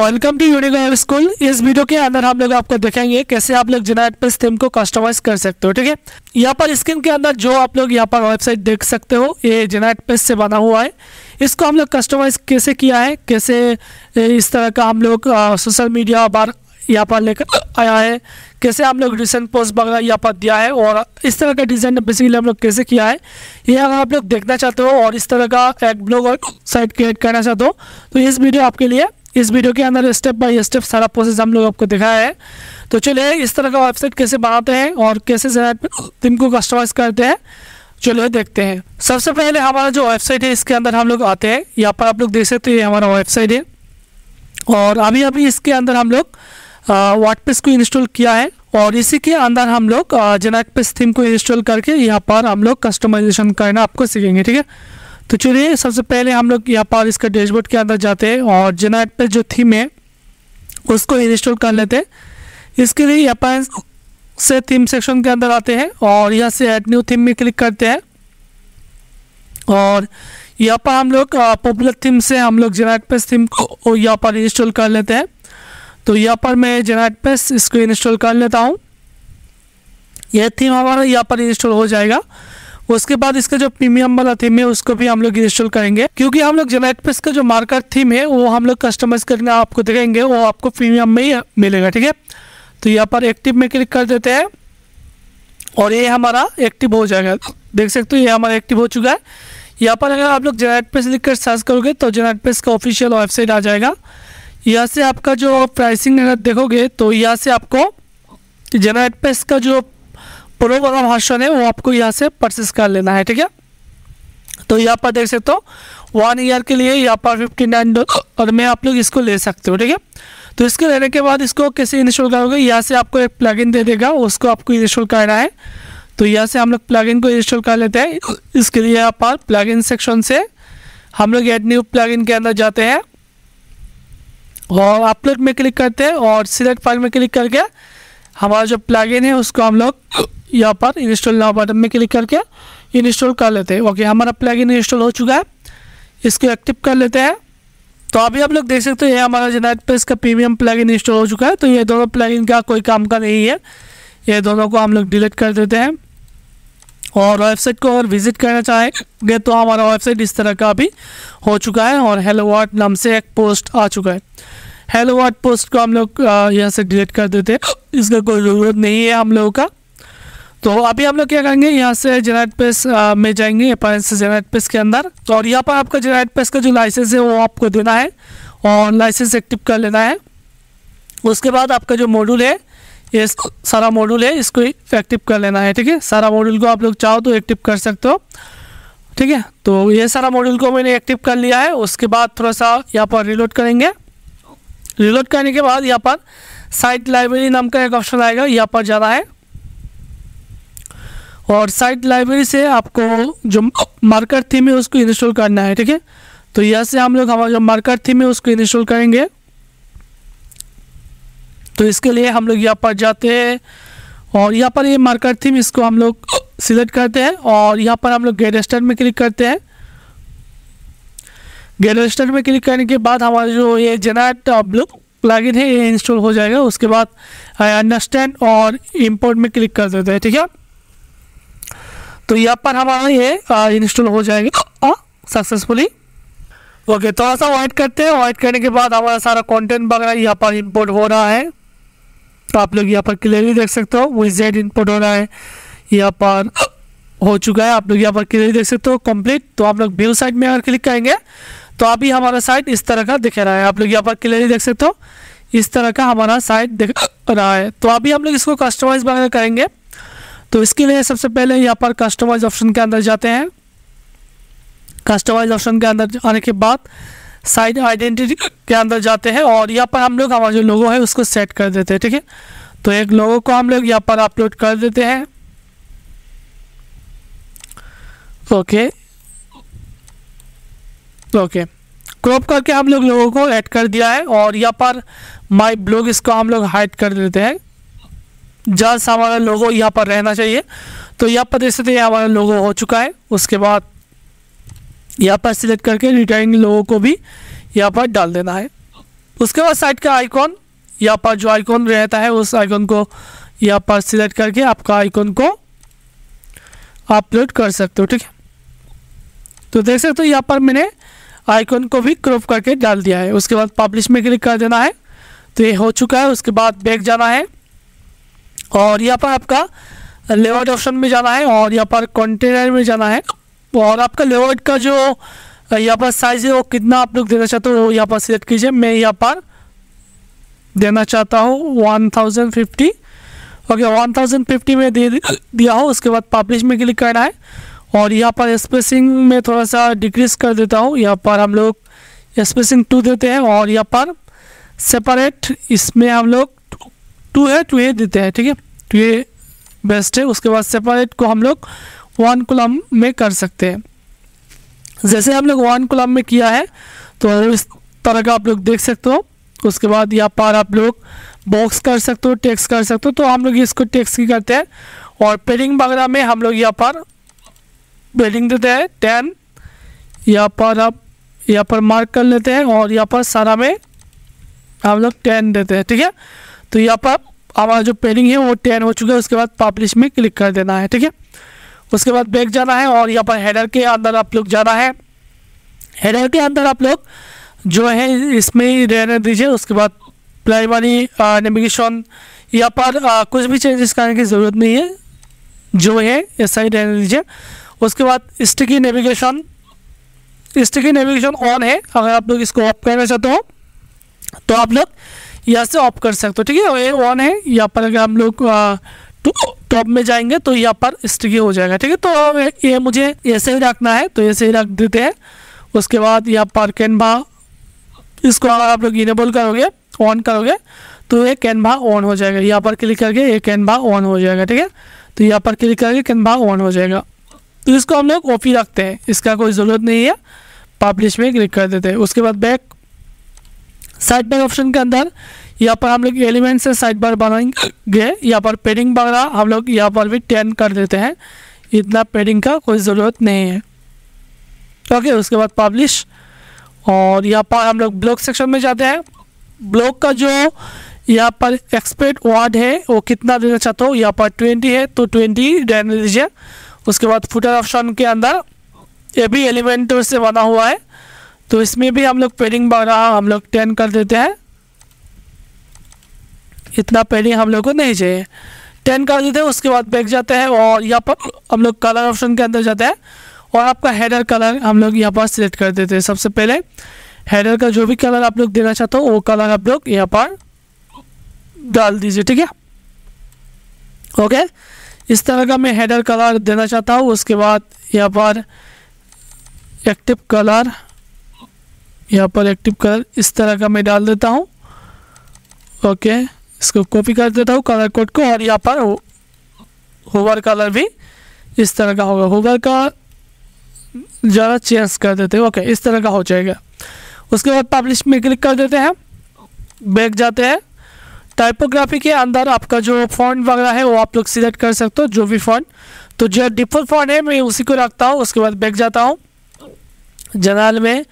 welcome to unique school इस video के अंदर हम लोग आपको दिखाएंगे कैसे आप लोग जेनाइट पर थीम को कस्टमाइज कर सकते हो ठीक है यहाँ पर स्क्रीन के अंदर जो आप लोग यहाँ पर वेबसाइट देख सकते हो ये जेनाइट पेज से बना हुआ है इसको हम लोग कस्टमाइज कैसे किया है कैसे इस तरह का हम लोग सोशल मीडिया बार यहाँ पर लेकर आया है कैसे हम लोग रिसेंट पोस्ट वगैरह यहाँ पर दिया है और इस तरह का डिज़ाइन बेसिकली हम लोग कैसे किया है ये अगर आप लोग देखना चाहते हो और इस तरह का एक ब्लॉग और साइट क्रिएट करना चाहते हो तो इस वीडियो आपके लिए इस वीडियो के अंदर स्टेप बाय स्टेप सारा प्रोसेस हम लोग आपको दिखाया है तो चलिए इस तरह का वेबसाइट कैसे बनाते हैं और कैसे थीम को कस्टमाइज़ करते हैं चलो देखते हैं सबसे पहले हमारा जो वेबसाइट है इसके अंदर हम लोग आते हैं यहाँ पर आप लोग देख सकते हैं हमारा वेबसाइट है और अभी अभी इसके अंदर हम लोग वाट को इंस्टॉल किया है और इसी के अंदर हम लोग पे थीम को इंस्टॉल करके यहाँ पर हम लोग कस्टमाइजेशन करना आपको सीखेंगे ठीक है तो चलिए सबसे पहले हम लोग यहाँ पर इसका डैशबोर्ड के अंदर जाते हैं और जेनाइट पर जो थीम है उसको इंस्टॉल कर लेते हैं इसके लिए यहाँ पर से थीम सेक्शन के अंदर आते हैं और यहाँ से एड न्यू थीम में क्लिक करते हैं और यहाँ पर हम लोग पॉपुलर थीम से हम लोग जेनाइट पेस थीम को यहाँ पर इंस्टॉल कर लेते हैं तो यहाँ पर मैं जेनाइट पेस इसको इंस्टॉल कर लेता हूँ यह थीम हमारा यहाँ पर इंस्टॉल हो जाएगा उसके बाद इसका जो प्रीमियम वाला थीम है उसको भी हम लोग इंस्टॉल करेंगे क्योंकि हम लोग जेनेट पे इसका जो मार्कर थीम है वो हम लोग कस्टमाइज करके आपको देखेंगे वो आपको प्रीमियम में ही मिलेगा ठीक है तो यहाँ पर एक्टिव में क्लिक कर देते हैं और ये हमारा एक्टिव हो जाएगा देख सकते हो ये हमारा एक्टिव हो चुका है यहाँ पर अगर आप लोग जेनेट पेज लिख कर सर्च करोगे तो जेनेट पेज का ऑफिशियल वेबसाइट आ जाएगा यहाँ से आपका जो प्राइसिंग अगर देखोगे तो यहाँ से आपको जेनेट पेज का जो पूर्व वाला भाषण है वो आपको यहाँ से परचेस कर लेना है ठीक है तो यहाँ पर देख सकते हो वन ईयर के लिए यहाँ पर फिफ्टी नाइन डॉलर मैं आप लोग इसको ले सकते हो ठीक है तो इसको लेने के बाद इसको कैसे इंस्टॉल करोगे यहाँ से आपको एक प्लगइन दे देगा उसको आपको इंस्टॉल करना है तो यहाँ से हम लोग प्लगइन को इंस्टॉल कर लेते हैं इसके लिए यहाँ पर प्लग सेक्शन से हम लोग एड न्यू प्लग के अंदर जाते हैं और अपलोड में क्लिक करते हैं और सिलेक्ट फाइल में क्लिक करके हमारा जो प्लगइन है उसको हम लोग यहाँ पर इंस्टॉल नाउ बटन में क्लिक करके इंस्टॉल कर लेते हैं ओके हमारा प्लगइन इंस्टॉल हो चुका है इसको एक्टिव कर लेते हैं तो अभी आप लोग देख सकते हो ये हमारा जेनाइट पे इसका प्रीमियम प्लगइन इंस्टॉल हो चुका है तो ये दोनों प्लगइन का कोई काम का नहीं है ये दोनों को हम लोग डिलीट कर देते हैं और वेबसाइट को अगर विजिट करना चाहेंगे तो हमारा वेबसाइट इस तरह का भी हो चुका है और हेलो वाट नाम से एक पोस्ट आ चुका है हेलो वाट पोस्ट को हम लोग यहाँ से डिलीट कर देते हैं इसका कोई ज़रूरत नहीं है हम लोगों का तो अभी हम लोग क्या करेंगे यहाँ से जेनाइट पेस में जाएंगे अपायरेंस से जेनाइट पेस के अंदर तो और यहाँ पर आपका जेनाइट पेस का जो लाइसेंस है वो आपको देना है और लाइसेंस एक्टिव कर लेना है उसके बाद आपका जो मॉड्यूल है ये सारा मॉड्यूल है इसको एक्टिव कर लेना है ठीक है सारा मॉड्यूल को आप लोग चाहो तो एक्टिव कर सकते हो ठीक है तो ये सारा मॉड्यूल को मैंने एक्टिव कर लिया है उसके बाद थोड़ा सा यहाँ पर रिलोड करेंगे रिलोड करने के बाद यहाँ पर साइट लाइब्रेरी नाम का एक ऑप्शन आएगा यहाँ पर जाना है और साइट लाइब्रेरी से आपको जो मार्कर थीम है उसको इंस्टॉल करना है ठीक है तो यहाँ से हम लोग हमारा जो मार्कर थीम है उसको इंस्टॉल करेंगे तो इसके लिए हम लोग यहाँ पर जाते हैं और यहाँ पर ये मार्कर थीम इसको हम लोग सिलेक्ट करते हैं और यहाँ पर हम लोग गेट स्टार्ट में क्लिक करते हैं गेट स्टार्ट में क्लिक करने के बाद हमारा जो ये जेनाट प्लगइन है ये इंस्टॉल हो जाएगा उसके बाद आई अंडरस्टैंड और इम्पोर्ट में क्लिक कर देते हैं ठीक है तो यहाँ पर हमारा ये इंस्टॉल हो जाएगा सक्सेसफुली ओके थोड़ा सा वाइट करते हैं वाइट करने के बाद हमारा सारा कंटेंट वगैरह यहाँ पर इंपोर्ट हो रहा है तो आप लोग यहाँ पर क्लियरली देख सकते हो विजेड इंपोर्ट हो रहा है यहाँ पर हो चुका है आप लोग यहाँ पर क्लियरली देख सकते हो कंप्लीट तो आप लोग व्यू साइड में अगर क्लिक करेंगे तो अभी हमारा साइट इस तरह का दिख रहा है आप लोग यहाँ पर क्लियरली देख सकते हो इस तरह का हमारा साइट दिख रहा है तो अभी हम लोग इसको कस्टमाइज वगैरह करेंगे तो इसके लिए सबसे पहले यहाँ पर कस्टमाइज ऑप्शन के अंदर जाते हैं कस्टमाइज ऑप्शन के अंदर आने के बाद साइड आइडेंटिटी के अंदर जाते हैं और यहाँ पर हम लोग हमारा जो लोगो है उसको सेट कर देते हैं ठीक है तो एक लोगो को हम लोग यहाँ पर अपलोड कर देते हैं ओके ओके क्रॉप करके हम लोग लोगों को ऐड कर दिया है और यहाँ पर माय ब्लॉग इसको हम लोग हाइड कर देते हैं जहाँ से लोगों यहाँ पर रहना चाहिए तो यहाँ पर देख सकते हैं हमारे लोगों हो चुका है उसके बाद यहाँ पर सिलेक्ट करके रिटर्निंग लोगों को भी यहाँ पर डाल देना है उसके बाद साइड का आइकॉन यहाँ पर जो आइकॉन रहता है उस आइकॉन को यहाँ पर सिलेक्ट करके आपका आइकॉन को अपलोड कर सकते हो ठीक है तो देख सकते हो यहाँ पर मैंने आइकॉन को भी क्रॉप करके डाल दिया है उसके बाद पब्लिश में क्लिक कर देना है तो ये हो चुका है उसके बाद बैक जाना है और यहाँ पर आपका लेआउट ऑप्शन में जाना है और यहाँ पर कंटेनर में जाना है और आपका लेआउट का जो यहाँ पर साइज़ है वो कितना आप लोग देना चाहते हो वो यहाँ पर सिलेक्ट कीजिए मैं यहाँ पर देना चाहता हूँ one thousand fifty okay one thousand fifty में दे दिया हो उसके बाद पब्लिश में क्लिक करना है और यहाँ पर स्पेसिंग में थोड़ा सा डिक्रीज कर देता हूँ यहाँ पर हम लोग स्पेसिंग टू देते हैं और यहाँ पर सेपरेट इसमें हम लोग टू है टू ए देते हैं ठीक है टू ए बेस्ट है उसके बाद सेपरेट को हम लोग वन कोलम में कर सकते हैं जैसे हम लोग वन कोलम में किया है तो इस तरह का आप लोग देख सकते हो उसके बाद यहाँ पर आप लोग बॉक्स कर सकते हो टेक्स कर सकते हो तो हम लोग इसको टेक्स की करते हैं और पेडिंग वगैरह में हम लोग यहाँ पर पेडिंग देते हैं टेन यहाँ पर आप यहाँ पर मार्क कर लेते हैं और यहाँ पर सारा में हम लोग टेन देते हैं ठीक है तो यहाँ पर हमारा जो पेनिंग है वो टेन हो चुका है उसके बाद पब्लिश में क्लिक कर देना है ठीक है उसके बाद बैक जाना है और यहाँ पर हेडर के अंदर आप लोग जाना है हेडर के अंदर आप लोग जो है इसमें ही रहने दीजिए उसके बाद प्राइमरी नेविगेशन यहाँ पर आ, कुछ भी चेंजेस करने की ज़रूरत नहीं है जो है ऐसा ही रहने दीजिए उसके बाद sticky navigation sticky navigation on है अगर आप लोग इसको ऑफ करना चाहते हो तो आप लोग यहाँ से ऑफ कर सकते हो ठीक है ये ऑन है यहाँ पर अगर हम लोग टॉप तो में जाएंगे तो यहाँ पर स्टिकी हो जाएगा ठीक है तो ये मुझे ऐसे ही रखना है तो ऐसे ही रख देते हैं उसके बाद यहाँ पर कैनवा इसको अगर आप लोग इनेबल करोगे ऑन करोगे तो ये कैनवा ऑन हो जाएगा यहाँ पर क्लिक करके ये कैनवा ऑन हो जाएगा ठीक है तो यहाँ पर क्लिक करके कैनवा ऑन हो जाएगा तो इसको हम लोग ऑफ ही रखते हैं इसका कोई ज़रूरत नहीं है पब्लिश में क्लिक कर देते हैं उसके बाद बैक साइड बार ऑप्शन के अंदर यहाँ पर हम लोग एलिमेंट से साइड बार बनाएंगे यहाँ पर पेडिंग वगैरह हम लोग यहाँ पर भी टेन कर देते हैं इतना पेडिंग का कोई ज़रूरत नहीं है ओके उसके बाद पब्लिश और यहाँ पर हम लोग ब्लॉक सेक्शन में जाते हैं ब्लॉक का जो यहाँ पर एक्सपेक्ट वार्ड है वो कितना देना चाहते हो यहाँ पर ट्वेंटी है तो ट्वेंटी रहने दीजिए उसके बाद फुटर ऑप्शन के अंदर ये भी एलिमेंट से बना हुआ है तो इसमें भी हम लोग पेडिंग बढ़ा हम लोग टेन कर देते हैं इतना पेडिंग हम लोग को नहीं चाहिए टेन कर देते हैं उसके बाद बैग जाते हैं और यहाँ पर हम लोग कलर ऑप्शन के अंदर जाते हैं और आपका हेडर कलर हम लोग यहाँ पर सिलेक्ट कर देते हैं सबसे पहले हेडर का जो भी कलर आप लोग देना चाहते हो वो कलर आप लोग यहाँ पर डाल दीजिए ठीक है ओके इस तरह का मैं हेडर कलर देना चाहता हूँ उसके बाद यहाँ पर एक्टिव कलर यहाँ पर एक्टिव कलर इस तरह का मैं डाल देता हूँ ओके इसको कॉपी कर देता हूँ कलर कोड को और यहाँ पर होवर कलर भी इस तरह का होगा होवर का ज़रा चेंज कर देते हैं ओके इस तरह का हो जाएगा उसके बाद पब्लिश में क्लिक कर देते हैं बैग जाते हैं टाइपोग्राफी के अंदर आपका जो फॉन्ट वगैरह है वो आप लोग सिलेक्ट कर सकते हो जो भी फॉन्ट तो जो डिफॉल्ट फॉन्ट है मैं उसी को रखता हूँ उसके बाद बैक जाता हूँ जनरल में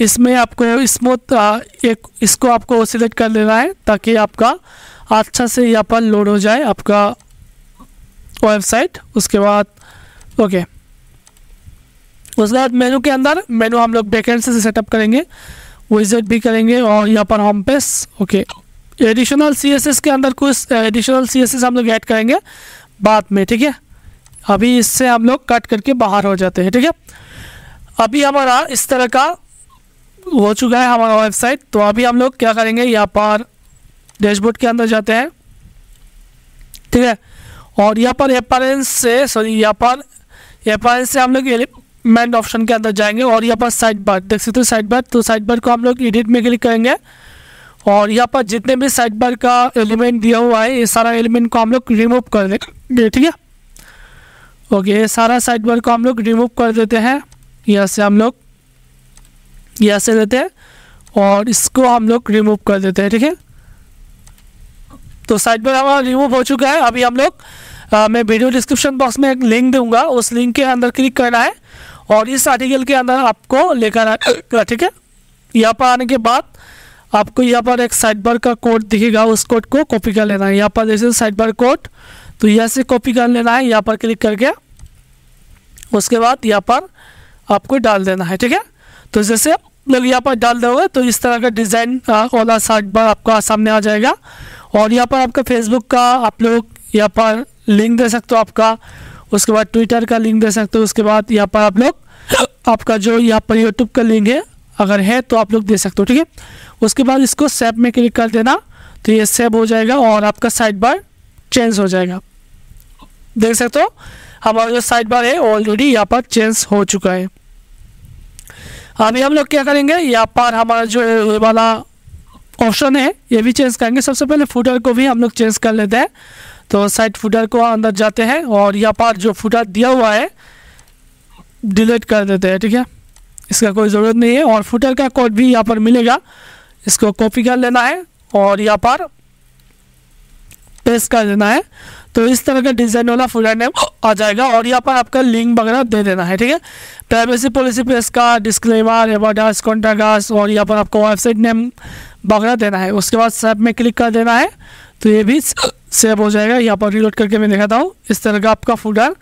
इसमें आपको स्मूथ तो, एक इसको आपको सिलेक्ट कर लेना है ताकि आपका अच्छा से यहाँ पर लोड हो जाए आपका वेबसाइट उसके बाद ओके उसके बाद मेनू के अंदर मेनू हम लोग बैकेंड से सेटअप करेंगे विजिट भी करेंगे और यहाँ पर home page okay additional CSS के अंदर कुछ एडिशनल uh, सीएसएस हम लोग ऐड करेंगे बाद में ठीक है अभी इससे हम लोग कट करके बाहर हो जाते हैं ठीक है अभी हमारा इस तरह का हो चुका है हमारा वेबसाइट तो अभी हम लोग क्या करेंगे यहाँ पर डैशबोर्ड के अंदर जाते हैं ठीक है और यहाँ पर अपारेंस से सॉरी यहाँ पर अपारेंस से हम लोग एलिमेंट ऑप्शन के अंदर जाएंगे और यहाँ पर साइड बार देख सकते हो साइड बार तो साइड बार को हम लोग एडिट में क्लिक करेंगे और यहाँ पर जितने भी साइड बार का एलिमेंट दिया हुआ है ये सारा एलिमेंट को हम लोग रिमूव कर देंगे ठीक है ओके ये सारा साइड बार को हम लोग रिमूव कर देते हैं यहाँ से हम लोग ये ऐसे लेते हैं और इसको हम लोग रिमूव कर देते हैं ठीक है तो साइड पर हमारा रिमूव हो चुका है अभी हम लोग मैं वीडियो डिस्क्रिप्शन बॉक्स में एक लिंक दूंगा उस लिंक के अंदर क्लिक करना है और इस आर्टिकल के अंदर आपको लेकर आना ठीक है यहाँ पर आने के बाद आपको यहाँ पर एक साइड बार का कोड दिखेगा उस कोड को कॉपी कर लेना है यहाँ पर जैसे साइड बार कोड तो यहाँ से कॉपी कर लेना है यहाँ पर क्लिक करके उसके बाद यहाँ पर आपको डाल देना है ठीक है तो जैसे लोग यहाँ पर डाल दोगे तो इस तरह का डिज़ाइन वाला साइड बार आपका सामने आ जाएगा और यहाँ पर आपका फेसबुक का आप लोग यहाँ पर लिंक दे सकते हो आपका उसके बाद ट्विटर का लिंक दे सकते हो उसके बाद यहाँ पर आप लोग आपका जो यहाँ पर यूट्यूब का लिंक है अगर है तो आप लोग दे सकते हो ठीक है उसके बाद इसको सेब में क्लिक कर देना तो ये सेब हो जाएगा और आपका साइड बार चेंज हो जाएगा देख सकते हो हमारा जो साइड बार है ऑलरेडी यहाँ पर चेंज हो चुका है अभी हम लोग क्या करेंगे यहाँ पर हमारा जो वाला ऑप्शन है ये भी चेंज करेंगे सबसे पहले फूटर को भी हम लोग चेंज कर लेते हैं तो साइड फूटर को अंदर जाते हैं और यहाँ पर जो फूटर दिया हुआ है डिलीट कर देते हैं ठीक है इसका कोई ज़रूरत नहीं है और फूटर का कोड भी यहाँ पर मिलेगा इसको कॉपी कर लेना है और यहाँ पर पेस कर देना है तो इस तरह का डिज़ाइन वाला फुल नेम आ जाएगा और यहाँ पर आपका लिंक वगैरह दे देना है ठीक है प्राइवेसी पॉलिसी प्रेस का डिस्क्लेमर एवाडास कॉन्ट्रागास और यहाँ पर आपको वेबसाइट नेम वगैरह देना है उसके बाद सेब में क्लिक कर देना है तो ये भी सेव हो जाएगा यहाँ पर रिलोड करके मैं दिखाता हूँ इस तरह का आपका फूडर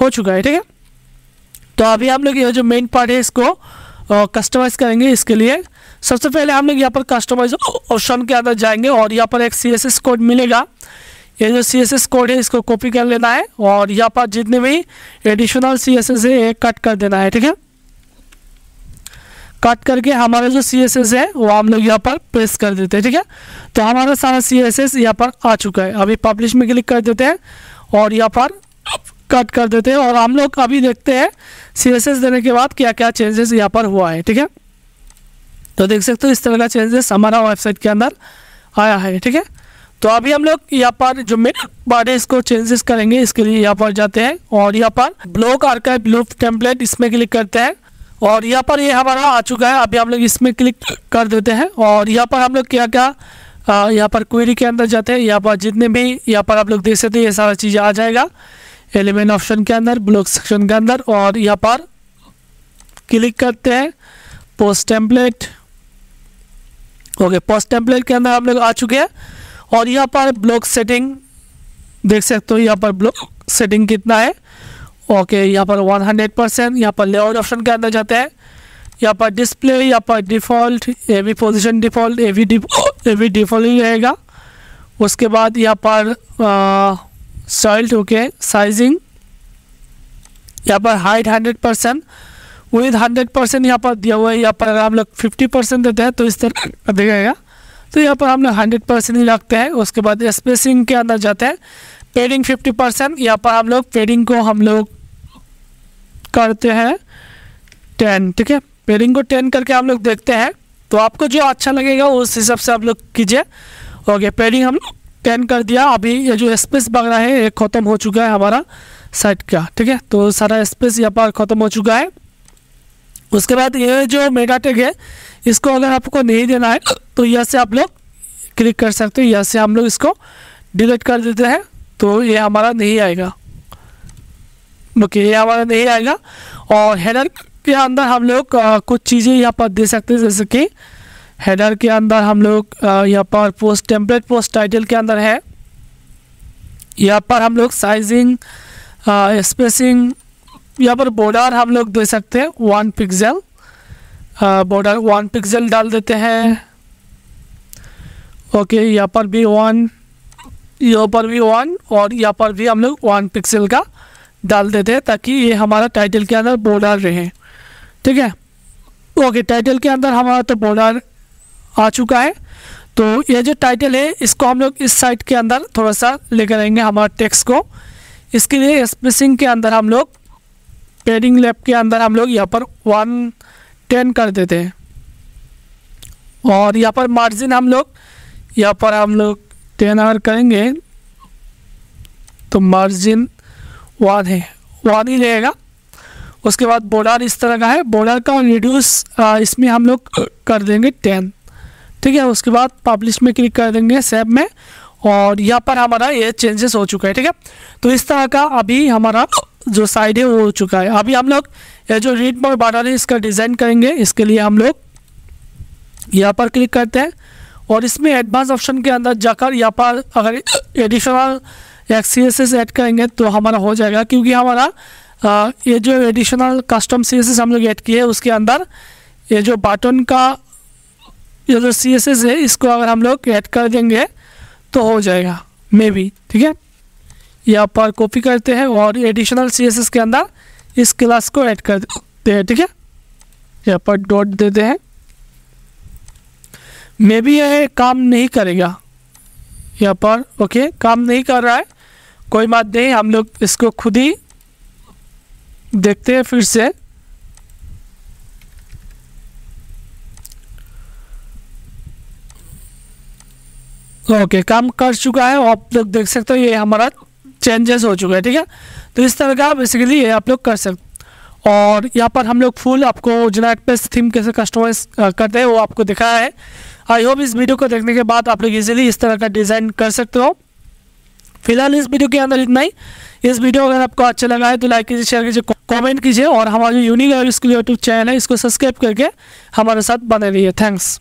हो चुका है ठीक है तो अभी हम लोग ये जो मेन पार्ट है इसको कस्टमाइज़ करेंगे इसके लिए सबसे पहले हम लोग यहाँ पर कस्टमाइज ऑप्शन के अंदर जाएंगे और यहाँ पर एक सी कोड मिलेगा ये जो सी एस एस कोड है इसको कॉपी कर लेना है और यहाँ पर जितने भी एडिशनल सी एस एस है ये कट कर देना है ठीक है कट करके हमारा जो सी एस एस है वो हम लोग यहाँ पर प्रेस कर देते हैं ठीक है तो हमारा सारा सी एस एस यहाँ पर आ चुका है अभी पब्लिश में क्लिक कर देते हैं और यहाँ पर कट कर देते हैं और हम लोग अभी देखते हैं सी एस एस देने के बाद क्या क्या चेंजेस यहाँ पर हुआ है ठीक है तो देख सकते हो इस तरह का चेंजेस हमारा वेबसाइट के अंदर आया है ठीक है तो अभी हम लोग यहाँ पर जो मेन है इसको चेंजेस करेंगे इसके लिए यहाँ पर जाते हैं और यहाँ पर ब्लॉक आर्काइव लूप टेम्पलेट इसमें क्लिक करते हैं और यहाँ पर ये यह हमारा आ चुका है अभी हम लोग इसमें क्लिक कर देते हैं और यहाँ पर हम लोग क्या क्या यहाँ पर क्वेरी के अंदर जाते हैं यहाँ पर जितने भी यहाँ पर आप लोग देख सकते हैं ये सारा चीज़ आ जाएगा एलिमेंट ऑप्शन के अंदर ब्लॉक सेक्शन के अंदर और यहाँ पर क्लिक करते हैं post template okay post template के अंदर हम लोग आ चुके हैं और यहाँ पर ब्लॉक सेटिंग देख सकते हो यहाँ पर ब्लॉक सेटिंग कितना है ओके यहाँ पर 100 परसेंट यहाँ पर लेआउट ऑप्शन के अंदर जाते हैं यहाँ पर डिस्प्ले यहाँ पर default A V position default A V A V default ही रहेगा उसके बाद यहाँ पर सॉल्ट ओके साइजिंग यहाँ पर height hundred percent width hundred percent यहाँ पर दिया हुआ है यहाँ पर अगर हम लोग फिफ्टी परसेंट देते हैं तो इस तरह देखेगा तो यहाँ पर हम लोग हंड्रेड परसेंट ही रखते हैं उसके बाद स्पेसिंग के अंदर जाते हैं पेडिंग फिफ्टी परसेंट यहाँ पर हम लोग पेडिंग को हम लोग करते हैं टेन ठीक है पेडिंग को टेन करके हम लोग देखते हैं तो आपको जो अच्छा लगेगा उस हिसाब से आप लोग कीजिए ओके पेडिंग हम टेन कर दिया अभी ये जो स्पेस रहा है ये ख़त्म हो चुका है हमारा साइड का ठीक है तो सारा स्पेस यहाँ पर ख़त्म हो चुका है उसके बाद ये जो मेगा टेग है इसको अगर आपको नहीं देना है तो यह से आप लोग क्लिक कर सकते हो यहाँ से हम लोग इसको डिलीट कर देते हैं तो ये हमारा नहीं आएगा ओके ये हमारा नहीं आएगा और हेडर के अंदर हम लोग कुछ चीज़ें यहाँ पर दे सकते हैं जैसे कि हेडर के अंदर हम लोग यहाँ पर पोस्ट टेम्पलेट पोस्ट टाइटल के अंदर है यहाँ पर हम लोग साइजिंग स्पेसिंग यहाँ पर बॉर्डर हम लोग दे सकते हैं one pixel border one pixel डाल देते हैं ओके यहाँ पर भी वन यहाँ पर भी वन और यहाँ पर भी हम लोग वन पिक्सल का डाल देते हैं ताकि ये हमारा टाइटल के अंदर बॉर्डर रहे ठीक है ओके टाइटल के अंदर हमारा तो बॉर्डर आ चुका है तो ये जो टाइटल है इसको हम लोग इस साइड के अंदर थोड़ा सा लेकर आएंगे हमारे टेक्स्ट को इसके लिए स्पेसिंग के अंदर हम लोग पेडिंग लैब के अंदर हम लोग यहाँ पर वन टेन कर देते हैं और यहाँ पर मार्जिन हम लोग यहाँ पर हम लोग टेन अगर करेंगे तो मार्जिन वन है वन ही रहेगा उसके बाद बॉर्डर इस तरह का है बॉर्डर का रिड्यूस इसमें हम लोग कर देंगे टेन ठीक है उसके बाद पब्लिश में क्लिक कर देंगे सेब में और यहाँ पर हमारा ये चेंजेस हो चुका है ठीक है तो इस तरह का अभी हमारा जो साइड है वो हो चुका है अभी हम लोग ये जो रीड बॉय बटन है इसका डिज़ाइन करेंगे इसके लिए हम लोग यहाँ पर क्लिक करते हैं और इसमें एडवांस ऑप्शन के अंदर जाकर यहाँ पर अगर एडिशनल एक्स ऐड करेंगे तो हमारा हो जाएगा क्योंकि हमारा ये जो एडिशनल कस्टम सी हम लोग ऐड किए हैं उसके अंदर ये जो बटन का ये जो सी है इसको अगर हम लोग ऐड कर देंगे तो हो जाएगा मे बी ठीक है यहाँ पर कॉपी करते हैं और एडिशनल सी के अंदर इस क्लास को ऐड कर देते हैं ठीक है यहाँ पर डॉट देते हैं मे बी यह काम नहीं करेगा यहाँ पर ओके काम नहीं कर रहा है कोई बात नहीं हम लोग इसको खुद ही देखते हैं फिर से ओके काम कर चुका है आप लोग देख सकते हो ये हमारा चेंजेस हो चुके हैं ठीक है तो इस तरह का बेसिकली ये आप लोग कर सकते और यहाँ पर हम लोग फुल आपको जुनाइट पे थीम कैसे कस्टमाइज करते हैं वो आपको दिखाया है आई होप इस वीडियो को देखने के बाद आप लोग इजीली इस तरह का डिज़ाइन कर सकते हो फिलहाल इस वीडियो के अंदर इतना ही इस वीडियो अगर आपको अच्छा लगा है तो लाइक कीजिए शेयर कीजिए कॉमेंट कीजिए और हमारा जो यूनिक यूट्यूब चैनल है इसको सब्सक्राइब करके हमारे साथ बने रहिए थैंक्स